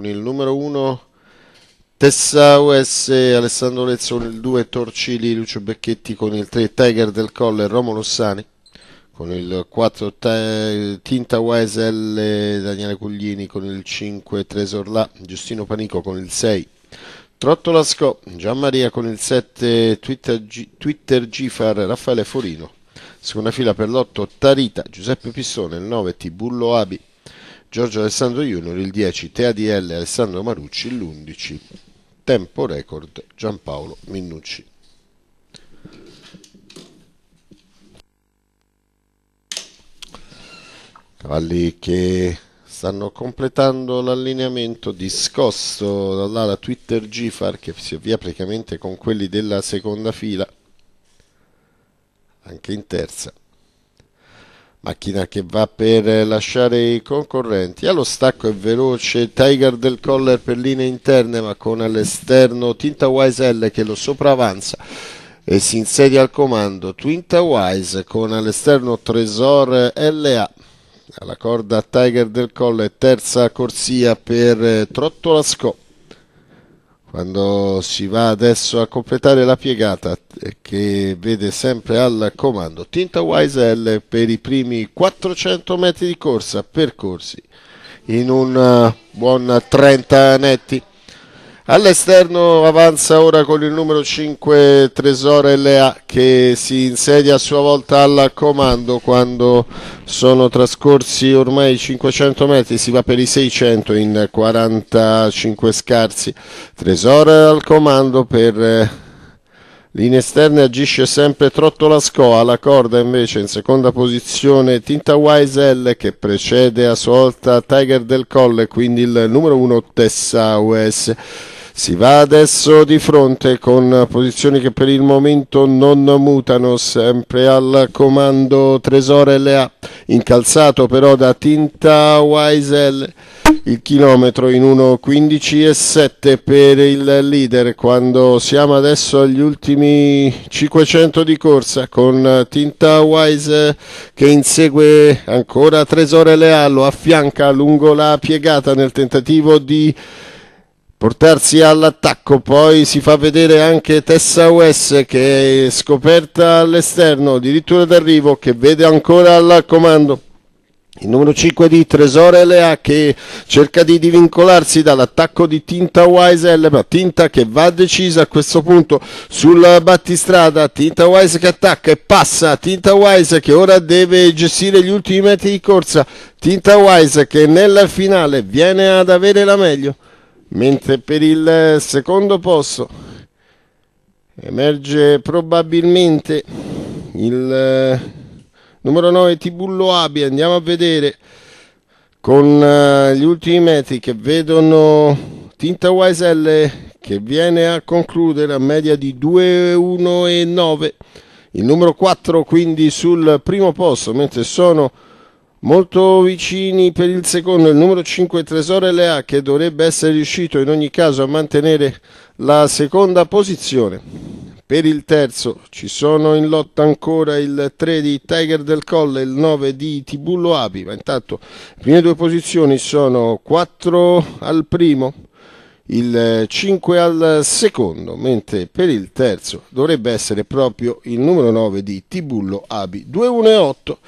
con il numero 1 Tessa US, Alessandro Lezzo con il 2 Torcili, Lucio Becchetti con il 3 Tiger del Colle, Romolo Sani con il 4 Tinta Wesel, Daniele Cuglini con il 5 Tresorla, Giustino Panico con il 6 Trottolasco, Gianmaria con il 7 Twitter, Twitter Gifar, Raffaele Forino seconda fila per l'8 Tarita, Giuseppe Pissone, il 9 Tibullo Abi, Giorgio Alessandro Junior il 10, Tea DL Alessandro Marucci l'11, tempo record Giampaolo Minnucci. Cavalli che stanno completando l'allineamento discosto dall'ala Twitter Gifar che si avvia praticamente con quelli della seconda fila, anche in terza macchina che va per lasciare i concorrenti allo stacco è veloce Tiger del Collar per linee interne ma con all'esterno Tinta Wise L che lo sopravanza e si insedia al comando Twinta Wise con all'esterno Tresor LA alla corda Tiger del Colle terza corsia per Trottolasco quando si va adesso a completare la piegata eh, che vede sempre al comando Tinta Wise L per i primi 400 metri di corsa percorsi in un eh, buon 30 netti All'esterno avanza ora con il numero 5 Tresore Lea che si insedia a sua volta al comando quando sono trascorsi ormai 500 metri, si va per i 600 in 45 scarsi. Tresore al comando per eh, linee esterne agisce sempre Trottola Scoa, la corda invece in seconda posizione Tinta Wise L che precede a sua volta Tiger del Colle, quindi il numero 1 Tessa US. Si va adesso di fronte con posizioni che per il momento non mutano, sempre al comando Tresore LA, incalzato però da Tinta Weisel. Il chilometro in 1.15 e 7 per il leader quando siamo adesso agli ultimi 500 di corsa con Tinta Wise che insegue ancora Tresore Leallo, affianca lungo la piegata nel tentativo di portarsi all'attacco, poi si fa vedere anche Tessa US che è scoperta all'esterno, addirittura d'arrivo che vede ancora al comando. Il numero 5 di Tresore Lea che cerca di divincolarsi dall'attacco di Tinta Wise ma Tinta che va decisa a questo punto sul battistrada, Tinta Wise che attacca e passa, Tinta Wise che ora deve gestire gli ultimi metri di corsa, Tinta Wise che nella finale viene ad avere la meglio mentre per il secondo posto emerge probabilmente il eh, numero 9 Tibullo Abi andiamo a vedere con eh, gli ultimi metri che vedono Tinta YSL che viene a concludere a media di 2,1 e 9 il numero 4 quindi sul primo posto mentre sono Molto vicini per il secondo il numero 5 Tresore Lea che dovrebbe essere riuscito in ogni caso a mantenere la seconda posizione. Per il terzo ci sono in lotta ancora il 3 di Tiger del Colle e il 9 di Tibullo Api, ma intanto le prime due posizioni sono 4 al primo, il 5 al secondo, mentre per il terzo dovrebbe essere proprio il numero 9 di Tibullo Abi 8